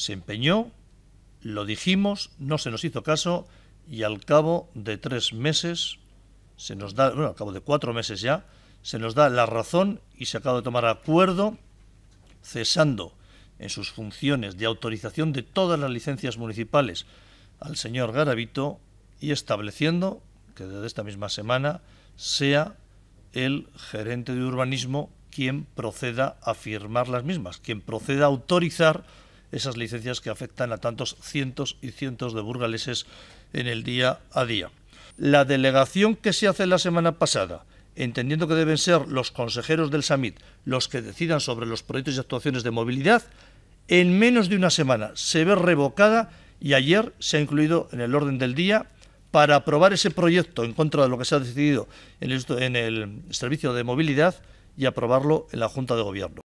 Se empeñó, lo dijimos, no se nos hizo caso y al cabo de tres meses, se nos da, bueno, al cabo de cuatro meses ya, se nos da la razón y se acaba de tomar acuerdo cesando en sus funciones de autorización de todas las licencias municipales al señor Garavito y estableciendo que desde esta misma semana sea el gerente de urbanismo quien proceda a firmar las mismas, quien proceda a autorizar esas licencias que afectan a tantos cientos y cientos de burgaleses en el día a día. La delegación que se hace la semana pasada, entendiendo que deben ser los consejeros del SAMIT los que decidan sobre los proyectos y actuaciones de movilidad, en menos de una semana se ve revocada y ayer se ha incluido en el orden del día para aprobar ese proyecto en contra de lo que se ha decidido en el, en el servicio de movilidad y aprobarlo en la Junta de Gobierno.